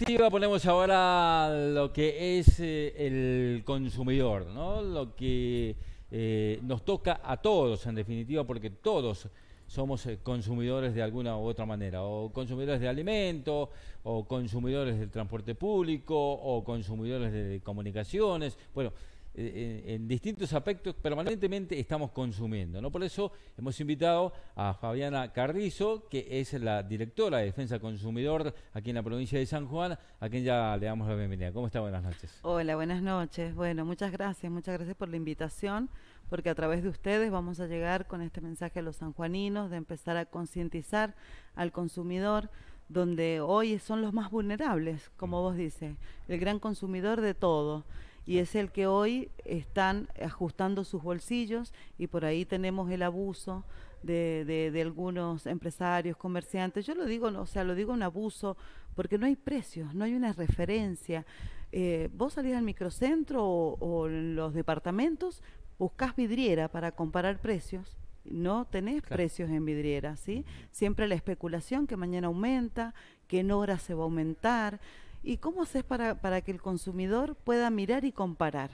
definitiva ponemos ahora lo que es eh, el consumidor, ¿no? lo que eh, nos toca a todos en definitiva, porque todos somos eh, consumidores de alguna u otra manera, o consumidores de alimentos, o consumidores del transporte público, o consumidores de comunicaciones, bueno, eh, en distintos aspectos permanentemente estamos consumiendo. ¿no? Por eso hemos invitado a Fabiana Carrizo, que es la directora de Defensa Consumidor aquí en la provincia de San Juan, a quien ya le damos la bienvenida. ¿Cómo está? Buenas noches. Hola, buenas noches. Bueno, muchas gracias, muchas gracias por la invitación, porque a través de ustedes vamos a llegar con este mensaje a los sanjuaninos de empezar a concientizar al consumidor donde hoy son los más vulnerables, como mm. vos dices, el gran consumidor de todo y es el que hoy están ajustando sus bolsillos y por ahí tenemos el abuso de, algunos empresarios, comerciantes. Yo lo digo, o sea, lo digo un abuso porque no hay precios, no hay una referencia. Eh, vos salís al microcentro o, en los departamentos, buscas vidriera para comparar precios no tenés precios en vidriera, ¿sí? Siempre la especulación que mañana aumenta, que en hora se va a aumentar. ¿Y cómo haces para, para que el consumidor pueda mirar y comparar?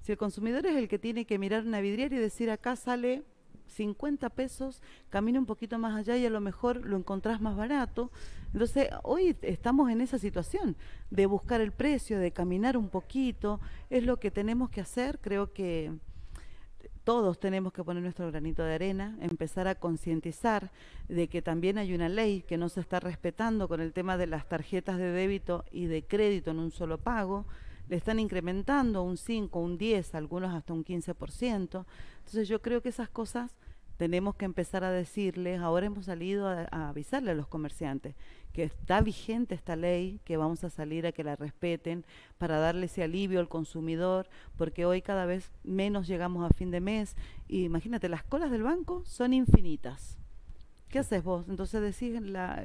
Si el consumidor es el que tiene que mirar una vidriera y decir acá sale 50 pesos, camina un poquito más allá y a lo mejor lo encontrás más barato. Entonces, hoy estamos en esa situación de buscar el precio, de caminar un poquito, es lo que tenemos que hacer, creo que todos tenemos que poner nuestro granito de arena, empezar a concientizar de que también hay una ley que no se está respetando con el tema de las tarjetas de débito y de crédito en un solo pago, le están incrementando un 5, un 10, algunos hasta un 15%. Entonces yo creo que esas cosas tenemos que empezar a decirles, ahora hemos salido a, avisarle a los comerciantes que está vigente esta ley, que vamos a salir a que la respeten para darle ese alivio al consumidor, porque hoy cada vez menos llegamos a fin de mes y imagínate, las colas del banco son infinitas. ¿Qué haces vos? Entonces decís, la,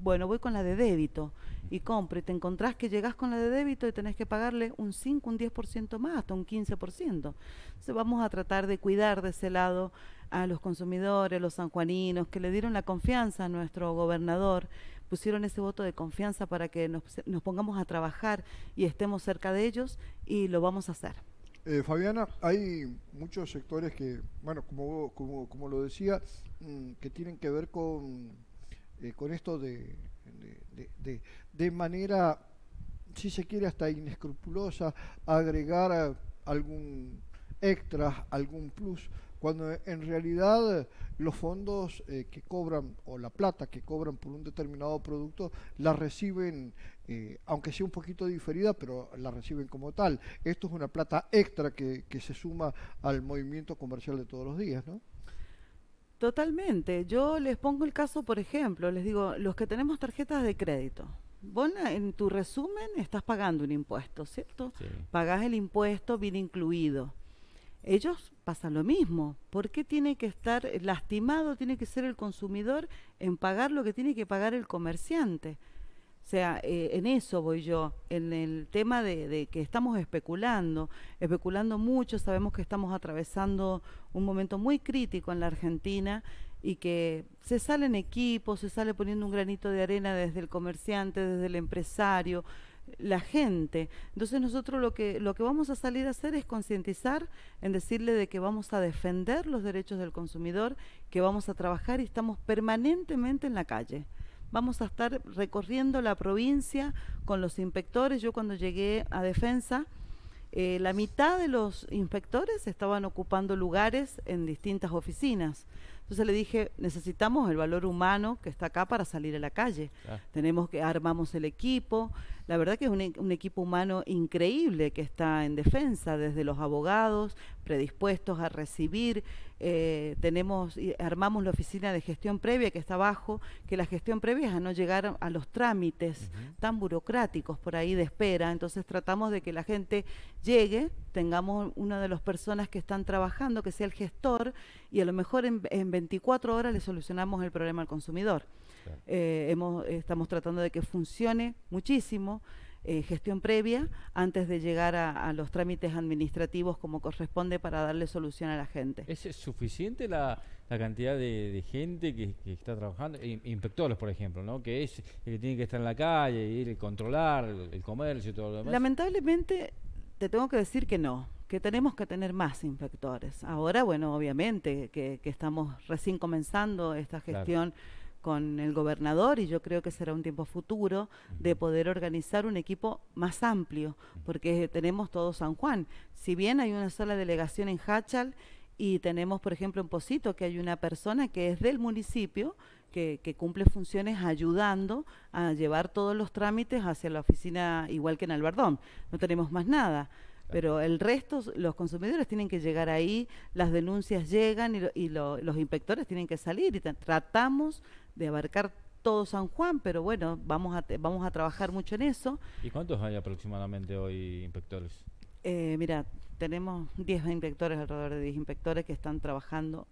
bueno, voy con la de débito y compro y te encontrás que llegás con la de débito y tenés que pagarle un 5, un 10% más, hasta un 15%. Entonces vamos a tratar de cuidar de ese lado a los consumidores, los sanjuaninos, que le dieron la confianza a nuestro gobernador, pusieron ese voto de confianza para que nos, nos pongamos a trabajar y estemos cerca de ellos y lo vamos a hacer. Eh, Fabiana, hay muchos sectores que, bueno, como, como, como lo decía, mm, que tienen que ver con eh, con esto de, de, de, manera, si se quiere, hasta inescrupulosa, agregar eh, algún extra, algún plus, cuando en realidad los fondos eh, que cobran o la plata que cobran por un determinado producto la reciben, aunque sea un poquito diferida, pero la reciben como tal. Esto es una plata extra que, que se suma al movimiento comercial de todos los días, ¿no? Totalmente. Yo les pongo el caso, por ejemplo, les digo, los que tenemos tarjetas de crédito. Vos en tu resumen estás pagando un impuesto, ¿cierto? Pagás el impuesto, bien incluido. Ellos pasan lo mismo. ¿Por qué tiene que estar lastimado, tiene que ser el consumidor en pagar lo que tiene que pagar el comerciante? O sea, eh, en eso voy yo, en el tema de, que estamos especulando, especulando mucho, sabemos que estamos atravesando un momento muy crítico en la Argentina y que se sale en equipo, se sale poniendo un granito de arena desde el comerciante, desde el empresario, la gente. Entonces nosotros lo que, lo que vamos a salir a hacer es concientizar en decirle de que vamos a defender los derechos del consumidor, que vamos a trabajar y estamos permanentemente en la calle vamos a estar recorriendo la provincia con los inspectores. Yo cuando llegué a defensa, eh, la mitad de los inspectores estaban ocupando lugares en distintas oficinas. Entonces le dije, necesitamos el valor humano que está acá para salir a la calle. Tenemos que armamos el equipo. La verdad que es un, equipo humano increíble que está en defensa, desde los abogados predispuestos a recibir eh, tenemos armamos la oficina de gestión previa que está abajo, que la gestión previa es a no llegar a los trámites tan burocráticos por ahí de espera, entonces tratamos de que la gente llegue, tengamos una de las personas que están trabajando, que sea el gestor, y a lo mejor en, en 24 horas le solucionamos el problema al consumidor. Eh, hemos, estamos tratando de que funcione muchísimo. Eh, gestión previa antes de llegar a, los trámites administrativos como corresponde para darle solución a la gente. ¿Es suficiente la, cantidad de, gente que, está trabajando? Inspectores, por ejemplo, ¿no? que es el que tiene que estar en la calle, ir a controlar el comercio y todo lo demás. Lamentablemente, te tengo que decir que no que tenemos que tener más inspectores. Ahora, bueno, obviamente que, estamos recién comenzando esta gestión. con el gobernador y yo creo que será un tiempo futuro de poder organizar un equipo más amplio, porque tenemos todo San Juan. Si bien hay una sola delegación en Hachal y tenemos, por ejemplo, en Posito, que hay una persona que es del municipio, que, que, cumple funciones ayudando a llevar todos los trámites hacia la oficina, igual que en Albardón. No tenemos más nada. Pero el resto, los consumidores tienen que llegar ahí, las denuncias llegan y, los inspectores tienen que salir. Y tratamos de abarcar todo San Juan, pero bueno, vamos a, vamos a trabajar mucho en eso. ¿Y cuántos hay aproximadamente hoy inspectores? Eh, mira, tenemos 10 inspectores, alrededor de 10 inspectores que están trabajando.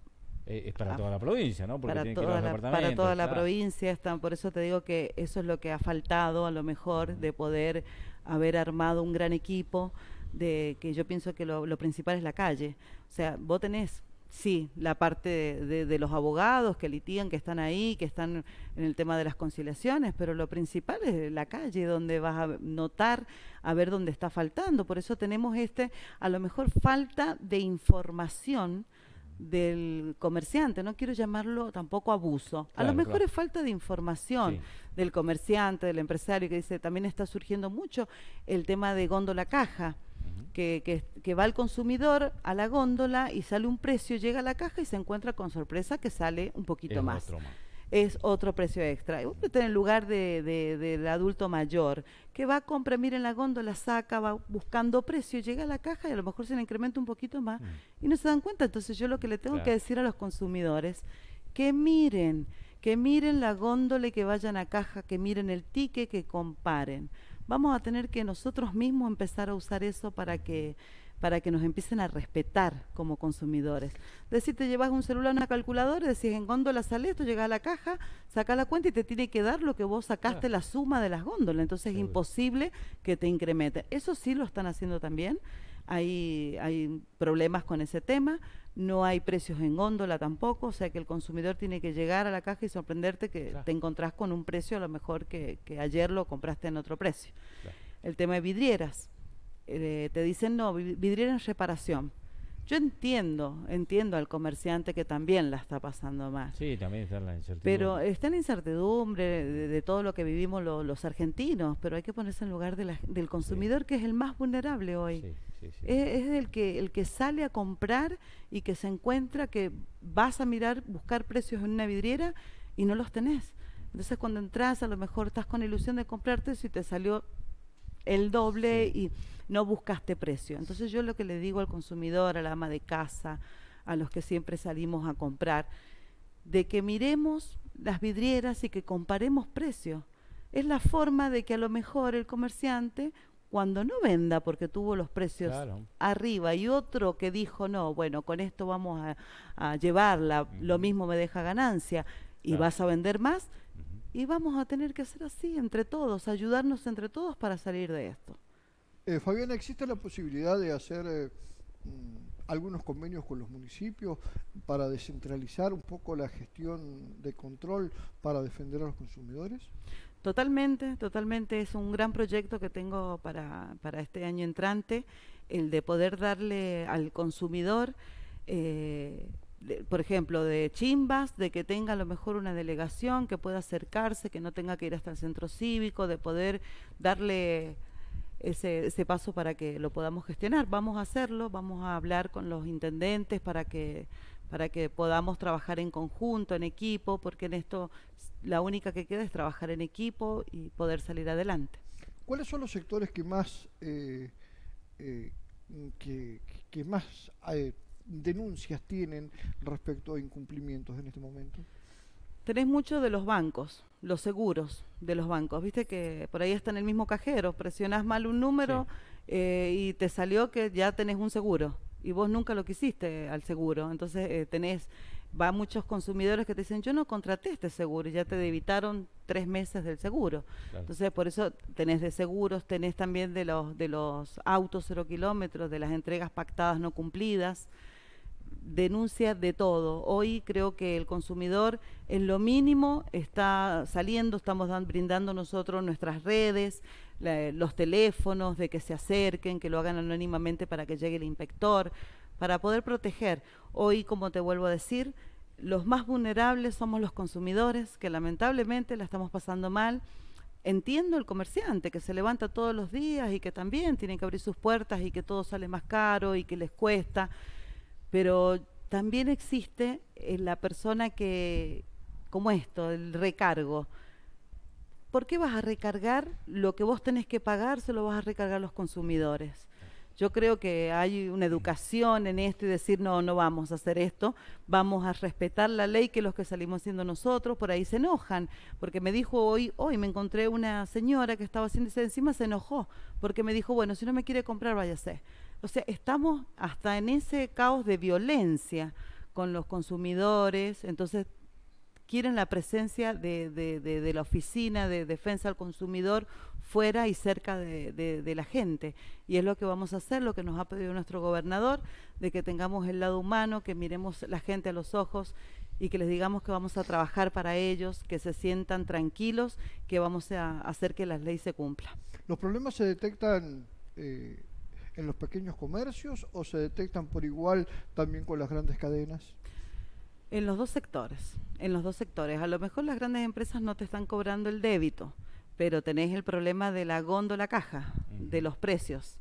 Eh, es para toda la provincia, ¿no? Porque para, toda la, para toda la provincia, están, por eso te digo que eso es lo que ha faltado, a lo mejor, de poder haber armado un gran equipo de que yo pienso que lo, principal es la calle. O sea, vos tenés sí, la parte de, los abogados que litigan, que están ahí, que están en el tema de las conciliaciones, pero lo principal es la calle, donde vas a notar, a ver dónde está faltando. Por eso tenemos este, a lo mejor, falta de información del comerciante, no quiero llamarlo tampoco abuso, a lo mejor es falta de información del comerciante, del empresario, que dice, también está surgiendo mucho el tema de góndola caja que, va el consumidor a la góndola y sale un precio, llega a la caja y se encuentra con sorpresa que sale un poquito más. Es otro precio extra. en el lugar de, del adulto mayor que va a comprar, en la góndola, saca, va buscando precio, llega a la caja y a lo mejor se le incrementa un poquito más mm. y no se dan cuenta. Entonces yo lo que le tengo que decir a los consumidores, que miren, que miren la góndola y que vayan a caja, que miren el ticket, que comparen vamos a tener que nosotros mismos empezar a usar eso para que para que nos empiecen a respetar como consumidores. Decir, te llevas un celular, una calculadora, decís, en góndola sale esto, llegas a la caja, saca la cuenta y te tiene que dar lo que vos sacaste, la suma de las góndolas. Entonces es imposible que te incremente. Eso sí lo están haciendo también hay, hay problemas con ese tema, no hay precios en góndola tampoco, o sea que el consumidor tiene que llegar a la caja y sorprenderte que te encontrás con un precio a lo mejor que, ayer lo compraste en otro precio. El tema de vidrieras, eh, te dicen no, vidriera en reparación. Yo entiendo, entiendo al comerciante que también la está pasando mal. Sí, también está en la incertidumbre. Pero está en incertidumbre de, todo lo que vivimos los argentinos, pero hay que ponerse en lugar del consumidor que es el más vulnerable hoy. Sí, sí, es, es, el, que, el que sale a comprar y que se encuentra que vas a mirar, buscar precios en una vidriera y no los tenés. Entonces cuando entras a lo mejor estás con ilusión de comprarte si te salió el doble y no buscaste precio. Entonces yo lo que le digo al consumidor, a la ama de casa, a los que siempre salimos a comprar, de que miremos las vidrieras y que comparemos precios. Es la forma de que a lo mejor el comerciante, cuando no venda porque tuvo los precios arriba y otro que dijo, no, bueno, con esto vamos a, llevarla, lo mismo me deja ganancia y vas a vender más, y vamos a tener que hacer así entre todos, ayudarnos entre todos para salir de esto. Eh, Fabiana, ¿existe la posibilidad de hacer eh, mm, algunos convenios con los municipios para descentralizar un poco la gestión de control para defender a los consumidores? Totalmente, totalmente. Es un gran proyecto que tengo para, este año entrante, el de poder darle al consumidor... Eh, por ejemplo, de chimbas, de que tenga a lo mejor una delegación que pueda acercarse, que no tenga que ir hasta el centro cívico, de poder darle ese, paso para que lo podamos gestionar. Vamos a hacerlo, vamos a hablar con los intendentes para que para que podamos trabajar en conjunto, en equipo, porque en esto la única que queda es trabajar en equipo y poder salir adelante. ¿Cuáles son los sectores que más eh, eh, que, más eh, denuncias tienen respecto a incumplimientos en este momento? tenés mucho de los bancos, los seguros de los bancos. Viste que por ahí está en el mismo cajero, presionás mal un número eh, y te salió que ya tenés un seguro y vos nunca lo quisiste al seguro. Entonces eh, tenés, va muchos consumidores que te dicen, yo no contraté este seguro y ya te debitaron tres meses del seguro. Entonces por eso tenés de seguros, tenés también de los, de los autos cero kilómetros, de las entregas pactadas no cumplidas denuncia de todo. Hoy creo que el consumidor en lo mínimo está saliendo, estamos brindando nosotros nuestras redes, los teléfonos, de que se acerquen, que lo hagan anónimamente para que llegue el inspector, para poder proteger. Hoy, como te vuelvo a decir, los más vulnerables somos los consumidores, que lamentablemente la estamos pasando mal. Entiendo el comerciante que se levanta todos los días y que también tiene que abrir sus puertas y que todo sale más caro y que les cuesta. Pero también existe eh, la persona que, como esto, el recargo. ¿Por qué vas a recargar lo que vos tenés que pagar? Se lo vas a recargar a los consumidores. Yo creo que hay una educación en esto y decir, no, no vamos a hacer esto, vamos a respetar la ley que los que salimos haciendo nosotros, por ahí se enojan, porque me dijo hoy, hoy me encontré una señora que estaba haciendo, encima se enojó, porque me dijo, bueno, si no me quiere comprar, váyase. O sea, estamos hasta en ese caos de violencia con los consumidores, entonces quieren la presencia de, la oficina de defensa al consumidor fuera y cerca de, la gente. Y es lo que vamos a hacer, lo que nos ha pedido nuestro gobernador, de que tengamos el lado humano, que miremos la gente a los ojos y que les digamos que vamos a trabajar para ellos, que se sientan tranquilos, que vamos a hacer que las ley se cumpla. Los problemas se detectan eh, en los pequeños comercios o se detectan por igual también con las grandes cadenas? En los dos sectores, en los dos sectores. A lo mejor las grandes empresas no te están cobrando el débito, pero tenés el problema de la góndola caja, de los precios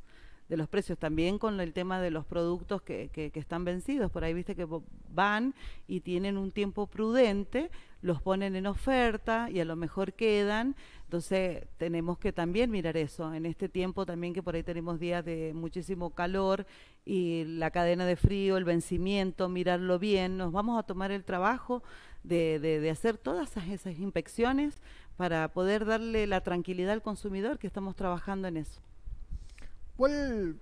de los precios, también con el tema de los productos que, que, que, están vencidos. Por ahí viste que van y tienen un tiempo prudente los ponen en oferta y a lo mejor quedan. Entonces tenemos que también mirar eso. En este tiempo también que por ahí tenemos días de muchísimo calor y la cadena de frío, el vencimiento, mirarlo bien, nos vamos a tomar el trabajo de, hacer todas esas, inspecciones para poder darle la tranquilidad al consumidor que estamos trabajando en eso. ¿Cuál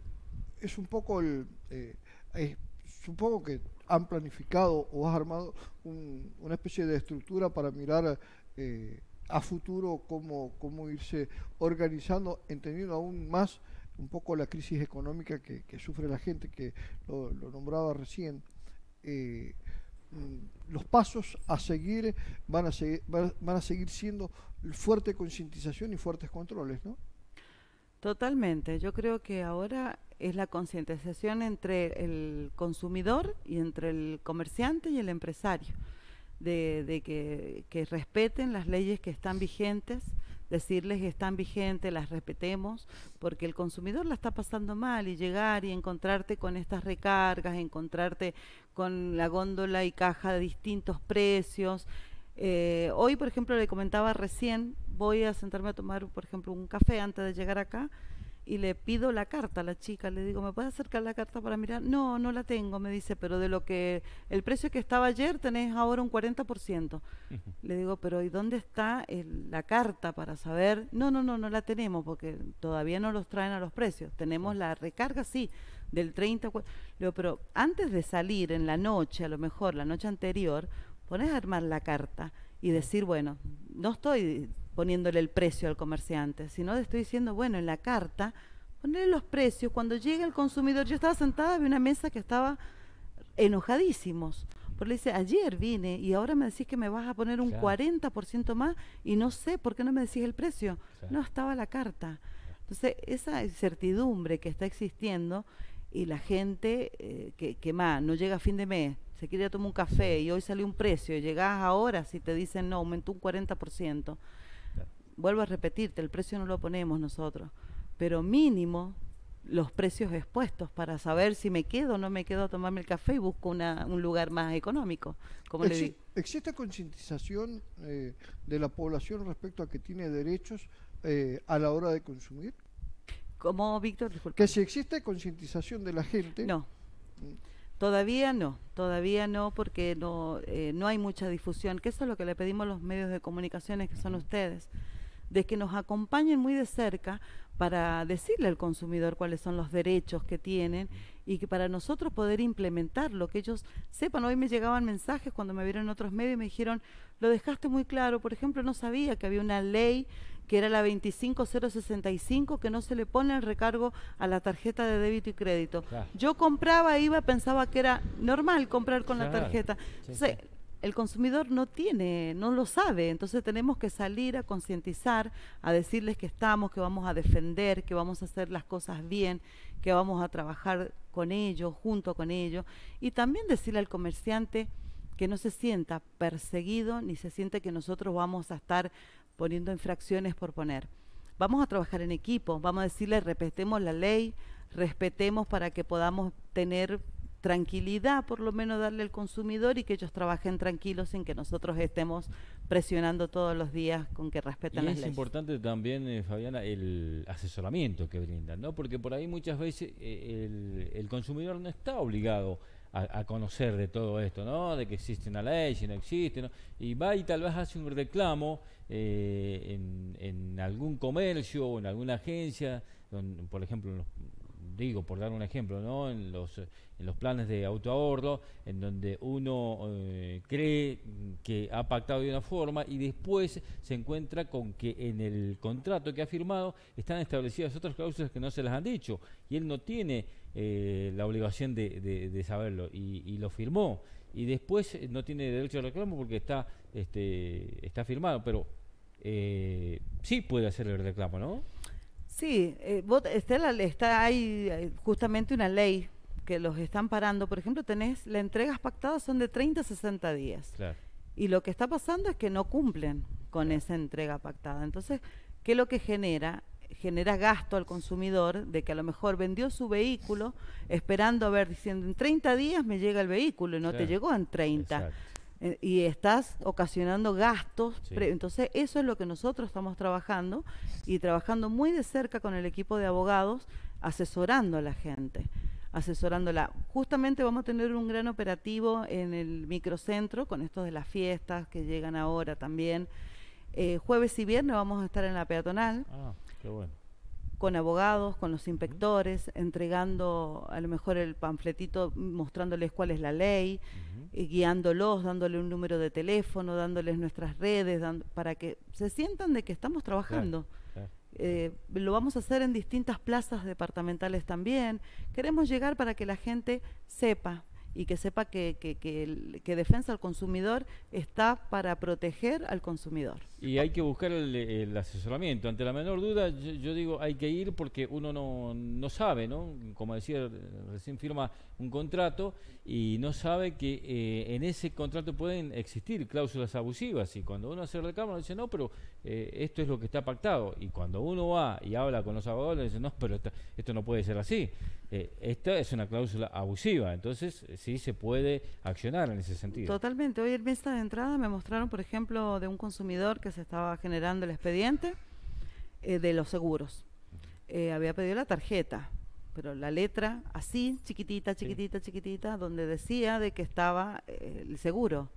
es un poco el... Eh, supongo que han planificado o has armado una especie de estructura para mirar eh, a futuro cómo, cómo irse organizando, entendiendo aún más un poco la crisis económica que, sufre la gente, que lo, nombraba recién. Eh, mm, los pasos a seguir van a, seguir, van a seguir siendo fuerte concientización y fuertes controles, ¿no? Totalmente. Yo creo que ahora es la concientización entre el consumidor y entre el comerciante y el empresario, de, que, respeten las leyes que están vigentes, decirles que están vigentes, las respetemos, porque el consumidor la está pasando mal y llegar y encontrarte con estas recargas, encontrarte con la góndola y caja de distintos precios. Eh, hoy, por ejemplo, le comentaba recién voy a sentarme a tomar, por ejemplo, un café antes de llegar acá y le pido la carta a la chica, le digo, ¿me puedes acercar la carta para mirar? No, no la tengo, me dice, pero de lo que el precio que estaba ayer tenés ahora un 40%. Le digo, pero ¿y dónde está la carta para saber? No, no, no, no la tenemos porque todavía no los traen a los precios. Tenemos la recarga, sí, del 30. Le digo, pero antes de salir en la noche, a lo mejor la noche anterior, pones a armar la carta y decir, bueno, no estoy poniéndole el precio al comerciante, sino le estoy diciendo, bueno, en la carta, ponerle los precios. Cuando llega el consumidor, yo estaba sentada, vi una mesa que estaba enojadísimos. Porque le dice, ayer vine y ahora me decís que me vas a poner un 40% más y no sé por qué no me decís el precio. No estaba la carta. Entonces, esa incertidumbre que está existiendo y la gente eh, que, que, más no llega a fin de mes, se quiere tomar un café y hoy salió un precio llegás ahora si te dicen no, aumentó un 40% vuelvo a repetirte, el precio no lo ponemos nosotros, pero mínimo los precios expuestos para saber si me quedo o no me quedo a tomarme el café y busco una, un lugar más económico. Como ¿Existe concientización eh, de la población respecto a que tiene derechos eh, a la hora de consumir? ¿Cómo, Víctor? Que si existe concientización de la gente. No. Mm. Todavía no, todavía no, porque no, eh, no hay mucha difusión, que eso es lo que le pedimos a los medios de comunicaciones, que son ustedes de que nos acompañen muy de cerca para decirle al consumidor cuáles son los derechos que tienen y que para nosotros poder implementar lo que ellos sepan. Hoy me llegaban mensajes cuando me vieron en otros medios y me dijeron, lo dejaste muy claro, por ejemplo, no sabía que había una ley que era la 25065 que no se le pone el recargo a la tarjeta de débito y crédito. Yo compraba, iba, pensaba que era normal comprar con la tarjeta el consumidor no tiene, no lo sabe. Entonces tenemos que salir a concientizar, a decirles que estamos, que vamos a defender, que vamos a hacer las cosas bien, que vamos a trabajar con ellos, junto con ellos. Y también decirle al comerciante que no se sienta perseguido ni se siente que nosotros vamos a estar poniendo infracciones por poner. Vamos a trabajar en equipo, vamos a decirle respetemos la ley, respetemos para que podamos tener tranquilidad, por lo menos darle al consumidor y que ellos trabajen tranquilos sin que nosotros estemos presionando todos los días con que respeten las es Es importante también, eh, Fabiana, el asesoramiento que brindan, ¿no? Porque por ahí muchas veces eh, el, consumidor no está obligado a, conocer de todo esto, ¿no? De que existe una ley, si no existe, Y va y tal vez hace un reclamo eh, en, algún comercio o en alguna agencia, por ejemplo, en los, digo, por dar un ejemplo, ¿no? En los, en los planes de autoahorro, en donde uno eh, cree que ha pactado de una forma y después se encuentra con que en el contrato que ha firmado están establecidas otras cláusulas que no se las han dicho y él no tiene eh, la obligación de, de, saberlo y, lo firmó y después eh, no tiene derecho de reclamo porque está, este, está firmado, pero eh, sí puede hacer el reclamo, ¿no? Sí, eh, Estela, está, hay eh, justamente una ley que los están parando. Por ejemplo, tenés, las entregas pactadas son de 30 a 60 días. Y lo que está pasando es que no cumplen con esa entrega pactada. Entonces, ¿qué es lo que genera? genera gasto al consumidor de que a lo mejor vendió su vehículo esperando a ver, diciendo en 30 días me llega el vehículo y no te llegó en 30. Eh, y estás ocasionando gastos. Entonces, eso es lo que nosotros estamos trabajando y trabajando muy de cerca con el equipo de abogados, asesorando a la gente, asesorándola. Justamente vamos a tener un gran operativo en el microcentro con esto de las fiestas que llegan ahora también. Eh, jueves y viernes vamos a estar en la peatonal. Ah, qué bueno con abogados, con los inspectores, entregando a lo mejor el panfletito mostrándoles cuál es la ley, eh, guiándolos, dándole un número de teléfono, dándoles nuestras redes, para que se sientan de que estamos trabajando. Eh, lo vamos a hacer en distintas plazas departamentales también. Queremos llegar para que la gente sepa y que sepa que, que, que, defensa al consumidor está para proteger al consumidor. Y hay que buscar el, asesoramiento. Ante la menor duda, yo, digo, hay que ir porque uno no, no sabe, ¿no? Como decía, recién firma un contrato y no sabe que eh, en ese contrato pueden existir cláusulas abusivas y cuando uno hace el dice, no, pero eh, esto es lo que está pactado. Y cuando uno va y habla con los abogados, dice no, pero esto no puede ser así. Eh, esta es una cláusula abusiva, entonces eh, sí se puede accionar en ese sentido. Totalmente. Hoy en mesa de entrada me mostraron, por ejemplo, de un consumidor que se estaba generando el expediente eh, de los seguros. había pedido la tarjeta, pero la letra así, chiquitita, chiquitita, chiquitita, donde decía de que estaba el seguro.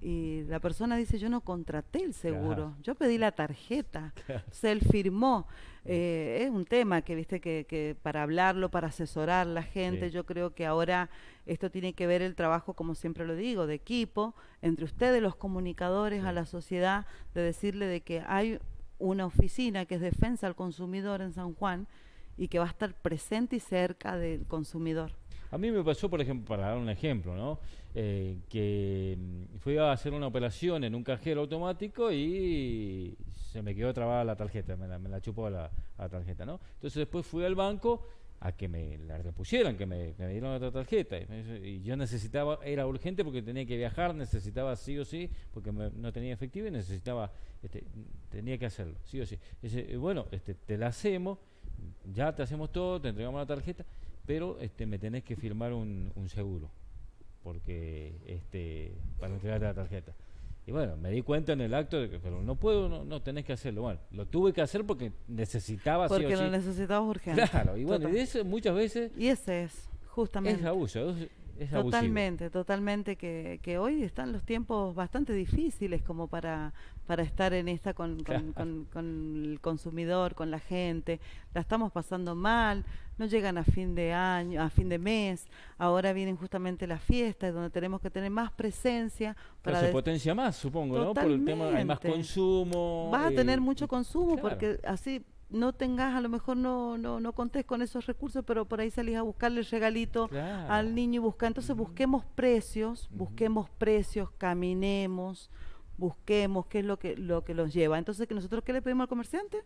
Y la persona dice, yo no contraté el seguro, yo pedí la tarjeta, se él firmó. Eh, es un tema que, viste, que, para hablarlo, para asesorar la gente, yo creo que ahora esto tiene que ver el trabajo, como siempre lo digo, de equipo, entre ustedes, los comunicadores, a la sociedad, de decirle de que hay una oficina que es defensa al consumidor en San Juan y que va a estar presente y cerca del consumidor. A mí me pasó, por ejemplo, para dar un ejemplo, ¿no? Eh, que mm, fui a hacer una operación en un cajero automático y se me quedó trabada la tarjeta, me la, la chupó la, tarjeta, ¿no? Entonces después fui al banco a que me la repusieran, que me, me dieron otra tarjeta. Y, yo necesitaba, era urgente porque tenía que viajar, necesitaba sí o sí, porque no tenía efectivo y necesitaba, este, tenía que hacerlo, sí o sí. bueno, este, te la hacemos, ya te hacemos todo, te entregamos la tarjeta pero este, me tenés que firmar un, seguro, porque este, para entregar la tarjeta. Y bueno, me di cuenta en el acto de que, pero no puedo, no, tenés que hacerlo. Bueno, lo tuve que hacer porque necesitaba. Porque lo necesitabas urgente. Claro, y bueno, y eso muchas veces. Y ese es, justamente. Es abuso totalmente, totalmente que, hoy están los tiempos bastante difíciles como para, para estar en esta con, el consumidor, con la gente, la estamos pasando mal, no llegan a fin de año, a fin de mes, ahora vienen justamente las fiestas donde tenemos que tener más presencia. Para se potencia más, supongo, ¿no? Por el tema hay más consumo. Vas a tener eh, mucho consumo porque así no tengas, a lo mejor no, no, no contés con esos recursos, pero por ahí salís a buscarle el regalito al niño y buscar. Entonces busquemos precios, busquemos precios, caminemos, busquemos qué es lo que, lo que los lleva. Entonces, que nosotros qué le pedimos al comerciante?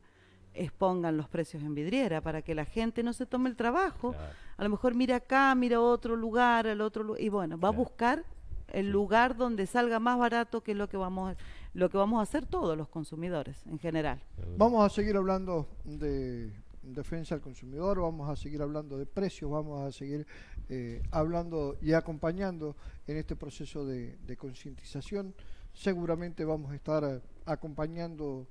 expongan los precios en vidriera para que la gente no se tome el trabajo. A lo mejor mira acá, mira otro lugar, el otro y bueno, va a buscar el lugar donde salga más barato que lo que vamos lo que vamos a hacer todos los consumidores en general. Vamos a seguir hablando de defensa al consumidor, vamos a seguir hablando de precios, vamos a seguir eh, hablando y acompañando en este proceso de, concientización. Seguramente vamos a estar acompañando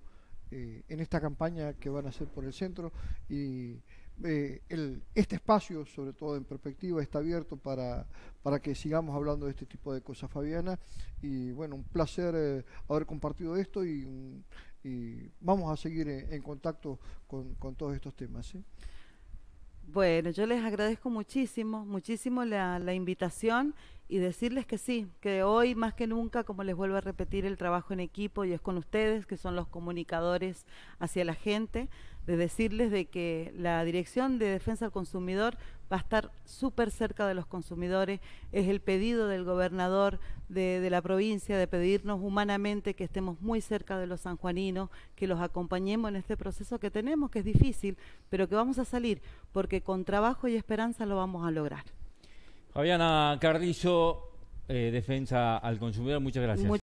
eh, en esta campaña que van a hacer por el centro y eh, el, este espacio, sobre todo en perspectiva, está abierto para, para que sigamos hablando de este tipo de cosas, Fabiana. Y bueno, un placer eh, haber compartido esto y, vamos a seguir en, contacto con, todos estos temas. Bueno, yo les agradezco muchísimo, muchísimo la, la invitación y decirles que sí, que hoy más que nunca, como les vuelvo a repetir, el trabajo en equipo y es con ustedes, que son los comunicadores hacia la gente de decirles de que la Dirección de Defensa al Consumidor va a estar súper cerca de los consumidores. Es el pedido del gobernador de, la provincia de pedirnos humanamente que estemos muy cerca de los sanjuaninos, que los acompañemos en este proceso que tenemos, que es difícil, pero que vamos a salir, porque con trabajo y esperanza lo vamos a lograr. Fabiana carrillo eh, Defensa al Consumidor, muchas gracias.